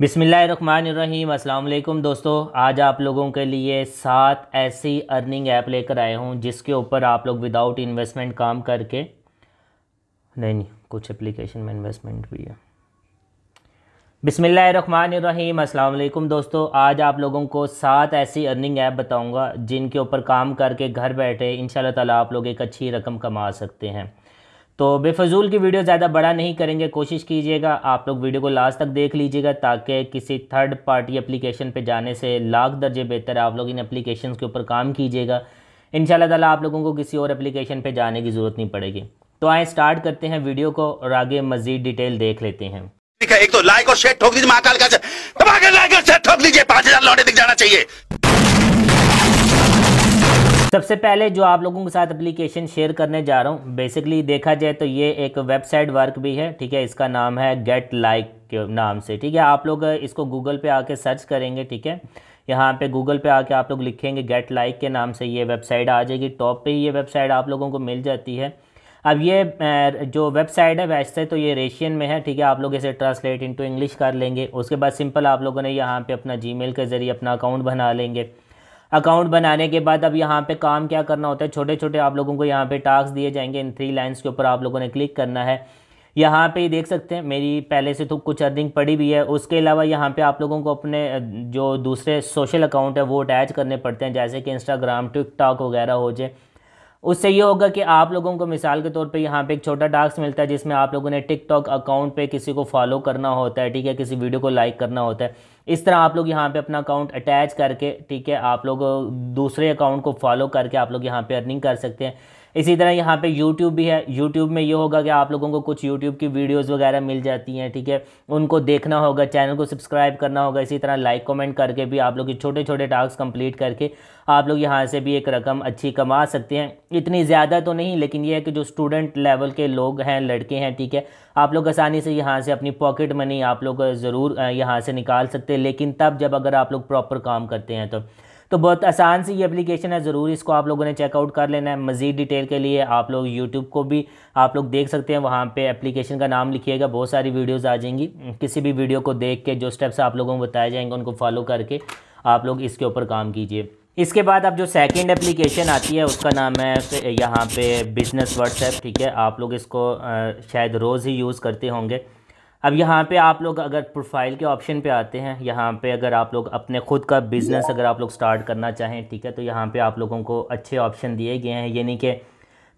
बिसमीम् अल्लाम दोस्तों आज आप लोगों के लिए सात ऐसी अर्निंग ऐप लेकर आए हूँ जिसके ऊपर आप लोग विदाउट इन्वेस्टमेंट काम करके नहीं नहीं कुछ एप्लीकेशन में इन्वेस्टमेंट भी है बिसमीम् अल्लाम दोस्तों आज आप लोगों को सात ऐसी अर्निंग ऐप बताऊँगा जिनके ऊपर काम करके घर बैठे इन ताला आप लोग एक अच्छी रकम कमा सकते हैं तो बेफजूल की वीडियो ज़्यादा बड़ा नहीं करेंगे कोशिश कीजिएगा आप लोग वीडियो को लास्ट तक देख लीजिएगा ताकि किसी थर्ड पार्टी एप्लीकेशन पे जाने से लाख दर्जे बेहतर आप लोग इन एप्लीकेशन के ऊपर काम कीजिएगा इन ताला आप लोगों को किसी और एप्लीकेशन पर जाने की ज़रूरत नहीं पड़ेगी तो आए स्टार्ट करते हैं वीडियो को और आगे मजीद डिटेल देख लेते हैं एक तो लाइक और शेयर ठोक दीजिए महाकाल का दीजिए पाँच हजार लौटे दिख जाना चाहिए सबसे पहले जो आप लोगों के साथ एप्लीकेशन शेयर करने जा रहा हूँ बेसिकली देखा जाए तो ये एक वेबसाइट वर्क भी है ठीक है इसका नाम है गेट लाइक के नाम से ठीक है आप लोग इसको गूगल पे आके सर्च करेंगे ठीक है यहाँ पे गूगल पे आके आप लोग लिखेंगे गेट लाइक के नाम से ये वेबसाइट आ जाएगी टॉप पर ये वेबसाइट आप लोगों को मिल जाती है अब ये जो वेबसाइट है वैसे तो ये रेशियन में है ठीक है आप लोग इसे ट्रांसलेट इंटू इंग्लिश कर लेंगे उसके बाद सिंपल आप लोगों ने यहाँ पे अपना जी के ज़रिए अपना अकाउंट बना लेंगे अकाउंट बनाने के बाद अब यहाँ पे काम क्या करना होता है छोटे छोटे आप लोगों को यहाँ पे टास्क दिए जाएंगे इन थ्री लाइंस के ऊपर आप लोगों ने क्लिक करना है यहाँ पे देख सकते हैं मेरी पहले से तो कुछ अर्निंग पड़ी भी है उसके अलावा यहाँ पे आप लोगों को अपने जो दूसरे सोशल अकाउंट है वो अटैच करने पड़ते हैं जैसे कि इंस्टाग्राम टिकटॉक वगैरह हो जाए उससे ये होगा कि आप लोगों को मिसाल के तौर पे यहाँ पे एक छोटा टास्क मिलता है जिसमें आप लोगों ने टिकटॉक अकाउंट पे किसी को फॉलो करना होता है ठीक है किसी वीडियो को लाइक करना होता है इस तरह आप लोग यहाँ पे अपना अकाउंट अटैच करके ठीक है आप लोग दूसरे अकाउंट को फॉलो करके आप लोग यहाँ पे अर्निंग कर सकते हैं इसी तरह यहाँ पे YouTube भी है YouTube में ये होगा कि आप लोगों को कुछ YouTube की वीडियोस वगैरह मिल जाती हैं ठीक है उनको देखना होगा चैनल को सब्सक्राइब करना होगा इसी तरह लाइक कमेंट करके भी आप लोग छोटे छोटे टास्क कंप्लीट करके आप लोग यहाँ से भी एक रकम अच्छी कमा सकते हैं इतनी ज़्यादा तो नहीं लेकिन ये है कि जो स्टूडेंट लेवल के लोग हैं लड़के हैं ठीक है आप लोग आसानी से यहाँ से अपनी पॉकेट मनी आप लोग ज़रूर यहाँ से निकाल सकते हैं लेकिन तब जब अगर आप लोग प्रॉपर काम करते हैं तो तो बहुत आसान सी ये एप्लीकेशन है ज़रूर इसको आप लोगों ने चेकआउट कर लेना है मज़ीद डिटेल के लिए आप लोग यूट्यूब को भी आप लोग देख सकते हैं वहाँ पे एप्लीकेशन का नाम लिखिएगा बहुत सारी वीडियोस आ जाएंगी किसी भी वीडियो को देख के जो स्टेप्स आप लोगों को बताए जाएंगे उनको फॉलो करके आप लोग इसके ऊपर काम कीजिए इसके बाद अब जो सेकंड एप्लीकेशन आती है उसका नाम है यहाँ पे बिज़नेस व्हाट्सएप ठीक है आप लोग इसको शायद रोज़ ही यूज़ करते होंगे अब यहाँ पे आप लोग अगर प्रोफाइल के ऑप्शन पे आते हैं यहाँ पे अगर आप लोग अपने खुद का बिज़नेस अगर आप लोग स्टार्ट करना चाहें ठीक है तो यहाँ पे आप लोगों को अच्छे ऑप्शन दिए गए हैं यानी कि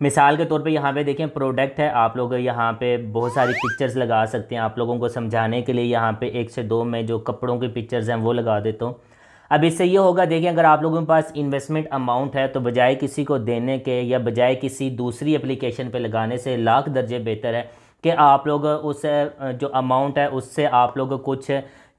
मिसाल के तौर पे यहाँ पे देखें प्रोडक्ट है आप लोग यहाँ पे बहुत सारी पिक्चर्स लगा सकते हैं आप लोगों को समझाने के लिए यहाँ पे एक से दो में जो कपड़ों के पिक्चर्स हैं वो लगा देता हूँ अब इससे ये होगा देखिए अगर आप लोगों के पास इन्वेस्टमेंट अमाउंट है तो बजाय किसी को देने के या बजाय किसी दूसरी एप्लीकेशन पे लगाने से लाख दर्जे बेहतर है कि आप लोग उस जो अमाउंट है उससे आप लोग कुछ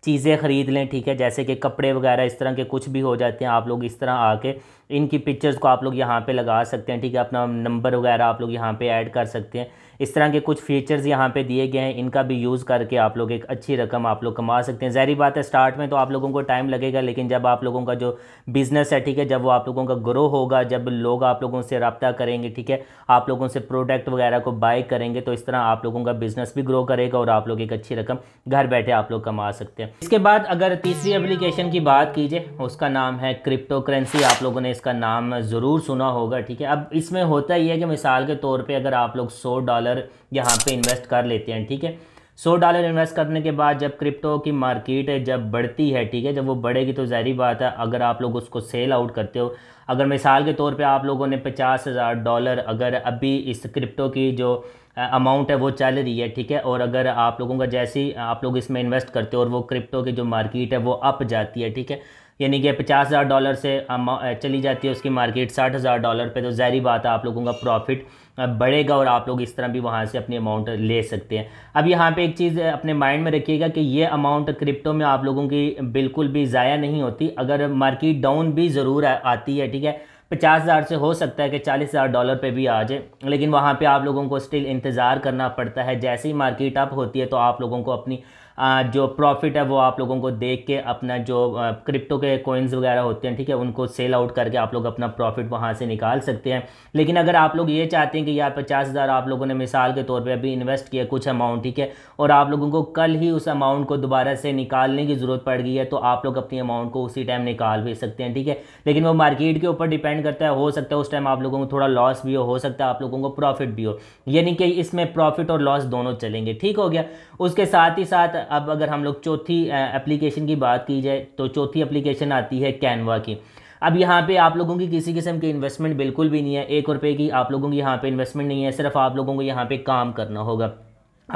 चीज़ें ख़रीद लें ठीक है जैसे कि कपड़े वगैरह इस तरह के कुछ भी हो जाते हैं आप लोग इस तरह आके इनकी पिक्चर्स को आप लोग यहाँ पे लगा सकते हैं ठीक है अपना नंबर वगैरह आप लोग यहाँ पे ऐड कर सकते हैं इस तरह के कुछ फीचर्स यहाँ पे दिए गए हैं इनका भी यूज़ करके आप लोग एक अच्छी रकम आप लोग कमा सकते हैं ज़हरी बात है स्टार्ट में तो आप लोगों को टाइम लगेगा लेकिन जब आप लोगों का जो बिज़नेस है ठीक है जब वो आप लोगों का ग्रो होगा जब लोग आप लोगों से रबता करेंगे ठीक है आप लोगों से प्रोडक्ट वगैरह को बाई करेंगे तो इस तरह आप लोगों का बिज़नेस भी ग्रो करेगा और आप लोग एक अच्छी रकम घर बैठे आप लोग कमा सकते हैं इसके बाद अगर तीसरी एप्लीकेशन की बात कीजिए उसका नाम है क्रिप्टो करेंसी आप लोगों ने इसका नाम ज़रूर सुना होगा ठीक है अब इसमें होता ही है कि मिसाल के तौर पर अगर आप लोग सौ डॉलर यहाँ पर इन्वेस्ट कर लेते हैं ठीक है सौ डॉलर इन्वेस्ट करने के बाद जब क्रिप्टो की मार्केट जब बढ़ती है ठीक है जब वो बढ़ेगी तो जहरी बात है अगर आप लोग उसको सेल आउट करते हो अगर मिसाल के तौर पे आप लोगों ने पचास हज़ार डॉलर अगर अभी इस क्रिप्टो की जो अमाउंट है वो चल रही है ठीक है और अगर आप लोगों का जैसे ही आप लोग इसमें इन्वेस्ट करते हो और वो क्रिप्टो की जो मार्केट है वो अप जाती है ठीक है यानी कि पचास हज़ार डॉलर से चली जाती है उसकी मार्केट साठ हज़ार डॉलर पे तो ज़ाहरी बात है आप लोगों का प्रॉफिट बढ़ेगा और आप लोग इस तरह भी वहाँ से अपनी अमाउंट ले सकते हैं अब यहाँ पे एक चीज़ अपने माइंड में रखिएगा कि ये अमाउंट क्रिप्टो में आप लोगों की बिल्कुल भी ज़ाया नहीं होती अगर मार्केट डाउन भी ज़रूर आती है ठीक है पचास हज़ार से हो सकता है कि चालीस हज़ार डॉलर पे भी आ जाए लेकिन वहाँ पे आप लोगों को स्टिल इंतज़ार करना पड़ता है जैसे ही मार्केट अप होती है तो आप लोगों को अपनी जो प्रॉफिट है वो आप लोगों को देख के अपना जो क्रिप्टो के कोइंस वगैरह होते हैं ठीक है उनको सेल आउट करके आप लोग अपना प्रॉफिट वहाँ से निकाल सकते हैं लेकिन अगर आप लोग ये चाहते हैं कि यार पचास हज़ार आप लोगों ने मिसाल के तौर पर अभी इन्वेस्ट किया कुछ अमाउंट ठीक है और आप लोगों को कल ही उस अमाउंट को दोबारा से निकालने की ज़रूरत पड़ गई है तो आप लोग अपनी अमाउंट को उसी टाइम निकाल भी सकते हैं ठीक है लेकिन वो मार्केट के ऊपर डिपेंड करता है हो सकता है उस टाइम आप लोगों को थोड़ा लॉस भी हो हो सकता है आप लोगों को प्रॉफिट भी हो यानी कि इसमें प्रॉफिट और लॉस दोनों चलेंगे ठीक हो गया उसके साथ ही साथ अब अगर हम लोग चौथी एप्लीकेशन की बात की जाए तो चौथी एप्लीकेशन आती है कैनवा की अब यहाँ पे आप लोगों की किसी किस्म की इन्वेस्टमेंट बिल्कुल भी नहीं है एक रुपये की आप लोगों की यहाँ पे इन्वेस्टमेंट नहीं है सिर्फ आप लोगों को यहाँ पे काम करना होगा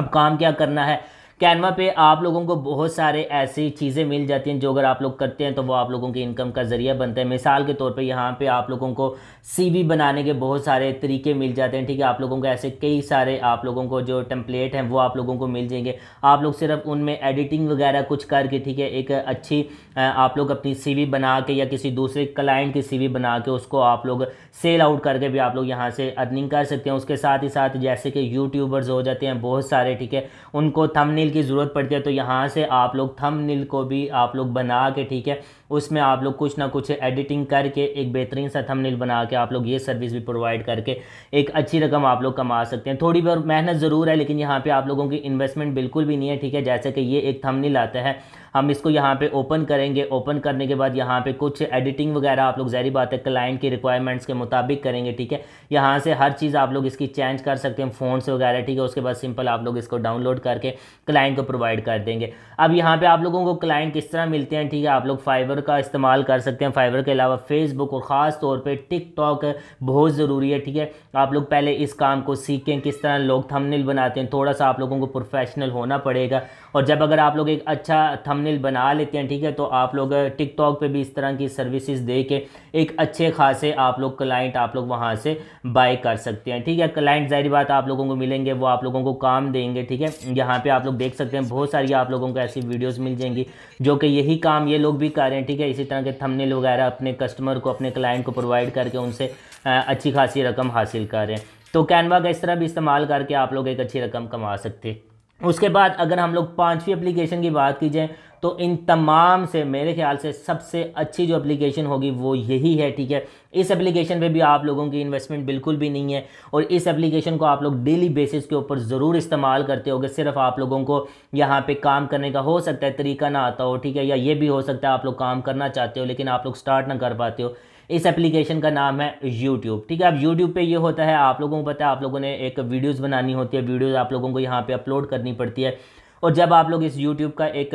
अब काम क्या करना है कैनवा पे आप लोगों को बहुत सारे ऐसी चीज़ें मिल जाती हैं जो अगर आप लोग करते हैं तो वो आप लोगों की इनकम का ज़रिया बनता है मिसाल के तौर पे यहाँ पे आप लोगों को सीवी बनाने के बहुत सारे तरीके मिल जाते हैं ठीक है आप लोगों को ऐसे कई सारे आप लोगों को जो टेम्पलेट हैं वो आप लोगों को मिल जाएंगे आप लोग सिर्फ उनमें एडिटिंग वगैरह कुछ करके ठीक है एक अच्छी आप लोग अपनी सीवी बना के या किसी दूसरे क्लाइंट की सीवी बना के उसको आप लोग सेल आउट करके भी आप लोग यहाँ से अर्निंग कर सकते हैं उसके साथ ही साथ जैसे कि यूट्यूबर्स हो जाते हैं बहुत सारे ठीक है उनको थम की ज़रूरत पड़ती है तो यहाँ से आप लोग थम को भी आप लोग बना के ठीक है उसमें आप लोग कुछ ना कुछ एडिटिंग करके एक बेहतरीन सा थंबनेल बना के आप लोग ये सर्विस भी प्रोवाइड करके एक अच्छी रकम आप लोग कमा सकते हैं थोड़ी बहुत मेहनत ज़रूर है लेकिन यहाँ पर आप लोगों की इन्वेस्टमेंट बिल्कुल भी नहीं है ठीक है जैसे कि ये एक थंबनेल आता है हम इसको यहाँ पे ओपन करेंगे ओपन करने के बाद यहाँ पे कुछ एडिटिंग वगैरह आप लोग जहरी बात है क्लाइंट की रिक्वायरमेंट्स के मुताबिक करेंगे ठीक है यहाँ से हर चीज़ आप लोग इसकी चेंज कर सकते हैं फ़ोनस वगैरह ठीक है उसके बाद सिंपल आप लोग इसको डाउनलोड करके क्लाइंट को प्रोवाइड कर देंगे अब यहाँ पर आप लोगों को क्लाइंट किस तरह मिलते हैं ठीक है आप लोग फाइवर का इस्तेमाल कर सकते हैं फाइबर के अलावा फेसबुक और ख़ास तौर पे टिकटॉक बहुत ज़रूरी है ठीक है आप लोग पहले इस काम को सीखें किस तरह लोग थंबनेल बनाते हैं थोड़ा सा आप लोगों को प्रोफेशनल होना पड़ेगा और जब अगर आप लोग एक अच्छा थंबनेल बना लेते हैं ठीक है तो आप लोग टिकटॉक पर भी इस तरह की सर्विसेज दे के एक अच्छे खासे आप लोग क्लाइंट आप लोग वहाँ से बाय कर सकते हैं ठीक है क्लाइंट जाहिर बात आप लोगों को मिलेंगे वो आप लोगों को काम देंगे ठीक है यहाँ पर आप लोग देख सकते हैं बहुत सारी आप लोगों को ऐसी वीडियोज़ मिल जाएंगी जो कि यही काम ये लोग भी कर रहे हैं हैं ठीक है इसी तरह के थंबनेल वगैरह अपने कस्टमर को अपने क्लाइंट को प्रोवाइड करके उनसे अच्छी खासी रकम हासिल करें तो कैनवा का इस तरह भी इस्तेमाल करके आप लोग एक अच्छी रकम कमा सकते उसके बाद अगर हम लोग पाँचवीं एप्लीकेशन की बात की जाए तो इन तमाम से मेरे ख्याल से सबसे अच्छी जो एप्लीकेशन होगी वो यही है ठीक है इस एप्लीकेशन पे भी आप लोगों की इन्वेस्टमेंट बिल्कुल भी नहीं है और इस एप्लीकेशन को आप लोग डेली बेसिस के ऊपर ज़रूर इस्तेमाल करते होगे सिर्फ आप लोगों को यहाँ पे काम करने का हो सकता है तरीका ना आता हो ठीक है या ये भी हो सकता है आप लोग काम करना चाहते हो लेकिन आप लोग स्टार्ट ना कर पाते हो इस एप्लीकेशन का नाम है यूट्यूब ठीक है अब यूट्यूब पे ये होता है आप लोगों को पता है आप लोगों ने एक वीडियोस बनानी होती है वीडियोस आप लोगों को यहाँ पे अपलोड करनी पड़ती है और जब आप लोग इस यूट्यूब का एक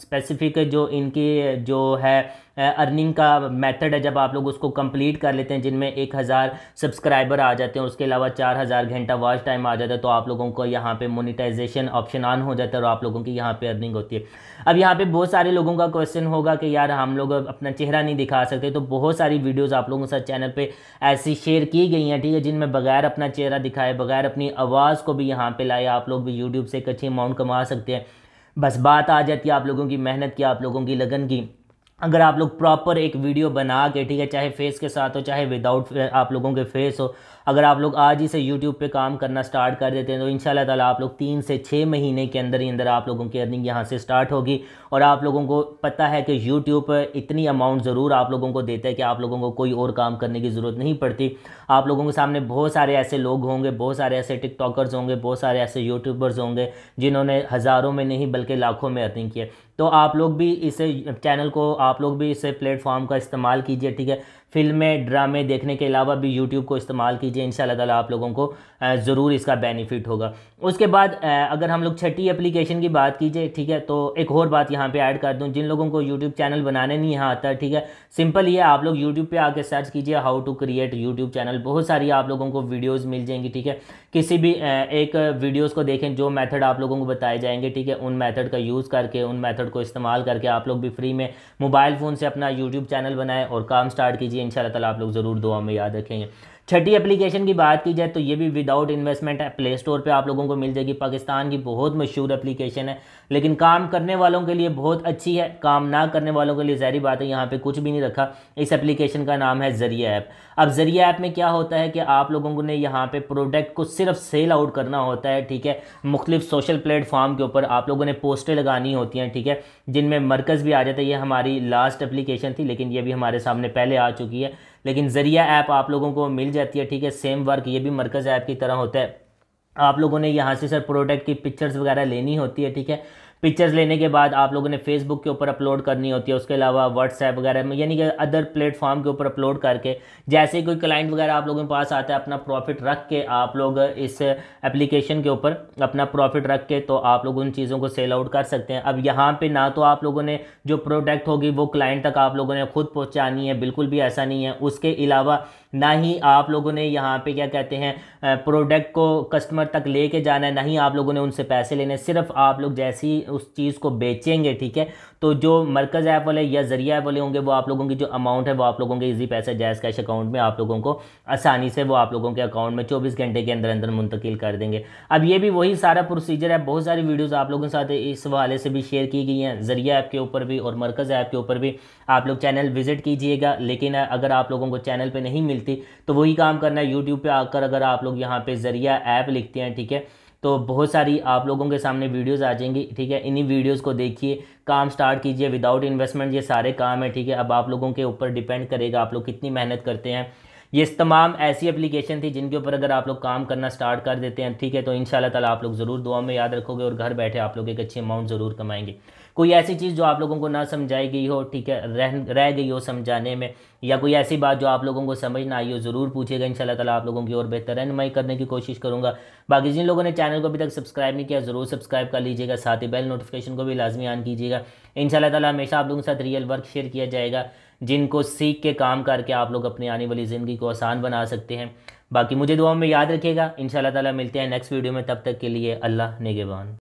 स्पेसिफिक जो इनकी जो है अर्निंग का मेथड है जब आप लोग उसको कंप्लीट कर लेते हैं जिनमें एक हज़ार सब्सक्राइबर आ जाते हैं उसके अलावा चार हज़ार घंटा वॉच टाइम आ जाता है तो आप लोगों को यहाँ पे मोनिटाइजेशन ऑप्शन ऑन हो जाता है और आप लोगों की यहाँ पे अर्निंग होती है अब यहाँ पे बहुत सारे लोगों का क्वेश्चन होगा कि यार हम लोग अपना चेहरा नहीं दिखा सकते तो बहुत सारी वीडियोज़ आप लोगों के साथ चैनल पर ऐसी शेयर की गई हैं ठीक है जिनमें बगैर अपना चेहरा दिखाए बगैर अपनी आवाज़ को भी यहाँ पर लाए आप लोग भी यूट्यूब से एक अच्छी अमाउंट कमा सकते हैं बस बात आ जाती है आप लोगों की मेहनत की आप लोगों की लगन की अगर आप लोग प्रॉपर एक वीडियो बना के ठीक है चाहे फेस के साथ हो चाहे विदाउट आप लोगों के फेस हो अगर आप लोग आज ही से यूट्यूब पे काम करना स्टार्ट कर देते हैं तो इन ताला आप लोग तीन से छः महीने के अंदर ही अंदर आप लोगों की अर्निंग यहाँ से स्टार्ट होगी और आप लोगों को पता है कि यूट्यूब इतनी अमाउंट ज़रूर आप लोगों को देता है कि आप लोगों को कोई और काम करने की ज़रूरत नहीं पड़ती आप लोगों के सामने बहुत सारे ऐसे लोग होंगे बहुत सारे ऐसे टिकटॉकर्स होंगे बहुत सारे ऐसे यूट्यूबर्स होंगे जिन्होंने हज़ारों में नहीं बल्कि लाखों में अर्निंग की है तो आप लोग भी इसे चैनल को आप लोग भी इसे प्लेटफॉर्म का इस्तेमाल कीजिए ठीक है फिल्में ड्रामे देखने के अलावा भी यूट्यूब को इस्तेमाल कीजिए कीजिए इन आप लोगों को ज़रूर इसका बेनिफिट होगा उसके बाद अगर हम लोग छठी एप्लीकेशन की बात कीजिए ठीक है तो एक और बात यहाँ पे ऐड कर दूँ जिन लोगों को यूट्यूब चैनल बनाने नहीं यहाँ आता ठीक है सिंपल ये आप लोग यूट्यूब पे आके सर्च कीजिए how to create YouTube channel बहुत सारी आप लोगों को वीडियोज मिल जाएंगी ठीक है किसी भी एक वीडियोज को देखें जो मैथड आप लोगों को बताए जाएंगे ठीक है उन मैथड का यूज़ करके उन मैथड को इस्तेमाल करके आप लोग भी फ्री में मोबाइल फ़ोन से अपना यूट्यूब चैनल बनाएं और काम स्टार्ट कीजिए इन ताला आप लोग ज़रूर दुआ में याद रखेंगे छठी एप्लीकेशन की बात की जाए तो ये भी विदाउट इन्वेस्टमेंट है प्ले स्टोर पर आप लोगों को मिल जाएगी पाकिस्तान की बहुत मशहूर एप्लीकेशन है लेकिन काम करने वालों के लिए बहुत अच्छी है काम ना करने वालों के लिए जहरी बात है यहाँ पर कुछ भी नहीं रखा इस एप्लीकेशन का नाम है जरिया ऐप अब जरिया ऐप में क्या होता है कि आप लोगों ने यहाँ पर प्रोडक्ट को सिर्फ सेल आउट करना होता है ठीक है मुख्तलिफ सोशल प्लेटफॉर्म के ऊपर आप लोगों ने पोस्टें लगानी होती हैं ठीक है जिनमें मरकज़ भी आ जाता है ये हमारी लास्ट एप्लीकेशन थी लेकिन ये भी हमारे सामने पहले आ चुकी है लेकिन ज़रिया ऐप आप लोगों को मिल जाती है ठीक है सेम वर्क ये भी मरकज़ ऐप की तरह होता है आप लोगों ने यहाँ से सर प्रोडक्ट की पिक्चर्स वगैरह लेनी होती है ठीक है पिक्चर्स लेने के बाद आप लोगों ने फेसबुक के ऊपर अपलोड करनी होती है उसके अलावा व्हाट्सएप वगैरह में यानी कि अदर प्लेटफॉर्म के ऊपर अपलोड करके जैसे ही कोई क्लाइंट वगैरह आप लोगों के पास आता है अपना प्रॉफिट रख के आप लोग इस एप्लीकेशन के ऊपर अपना प्रॉफिट रख के तो आप लोग उन चीज़ों को सेल आउट कर सकते हैं अब यहाँ पर ना तो आप लोगों ने जो प्रोडक्ट होगी वो क्लाइंट तक आप लोगों ने खुद पहुँचानी है बिल्कुल भी ऐसा नहीं है उसके अलावा ना ही आप लोगों ने यहाँ पे क्या कहते हैं प्रोडक्ट को कस्टमर तक लेके जाना है ना ही आप लोगों ने उनसे पैसे लेने सिर्फ आप लोग जैसी उस चीज़ को बेचेंगे ठीक है तो जो मरकज़ ऐप वाले या जरिया ऐप वाले होंगे वो आप लोगों की जो अमाउंट है वो आप लोगों के ईजी पैसे जैस कैश अकाउंट में आप लोगों को आसानी से वो आप लोगों के अकाउंट में चौबीस घंटे के अंदर अंदर मुंतकिल कर देंगे अब ये भी वही सारा प्रोसीजर है बहुत सारी वीडियोज़ आप लोगों के साथ इस हवाले से भी शेयर की गई हैं जरिया ऐप के ऊपर भी और मरकज़ ऐप के ऊपर भी आप लोग चैनल विजिट कीजिएगा लेकिन अगर आप लोगों को चैनल पर नहीं मिलती तो वही काम करना है यूट्यूब पर आकर अगर आप लोग यहाँ पर ज़रिया ऐप लिखते हैं ठीक है तो बहुत सारी आप लोगों के सामने वीडियोस आ जाएंगी ठीक है इन्हीं वीडियोस को देखिए काम स्टार्ट कीजिए विदाउट इन्वेस्टमेंट ये सारे काम है ठीक है अब आप लोगों के ऊपर डिपेंड करेगा आप लोग कितनी मेहनत करते हैं ये तमाम ऐसी एप्लीकेशन थी जिनके ऊपर अगर आप लोग काम करना स्टार्ट कर देते हैं ठीक है तो इन ताला आप लोग ज़रूर दुआ में याद रखोगे और घर बैठे आप लोग एक अच्छी अमाउंट ज़रूर कमाएंगे कोई ऐसी चीज़ जो आप लोगों को ना समझाई गई हो ठीक है रह रह गई हो समझाने में या कोई ऐसी बात जो आप लोगों को समझ ना आई हो ज़रूर पूछेगा इन शाला आप लोगों की और बेहतर रहनमई करने की कोशिश करूँगा बाकी जिन लोगों ने चैनल को अभी तक सब्सक्राइब नहीं किया ज़रूर सब्सक्राइब कर लीजिएगा साथ ही बेल नोटिफिकेशन को भी लाजमी ऑन कीजिएगा इन शाला हमेशा आप लोगों के साथ रियल वर्क शेयर किया जाएगा जिनको सीख के काम करके आप लोग अपनी आने वाली ज़िंदगी को आसान बना सकते हैं बाकी मुझे दुआ में याद रखिएगा इन ताला मिलते हैं नेक्स्ट वीडियो में तब तक के लिए अल्लाह नेगेबान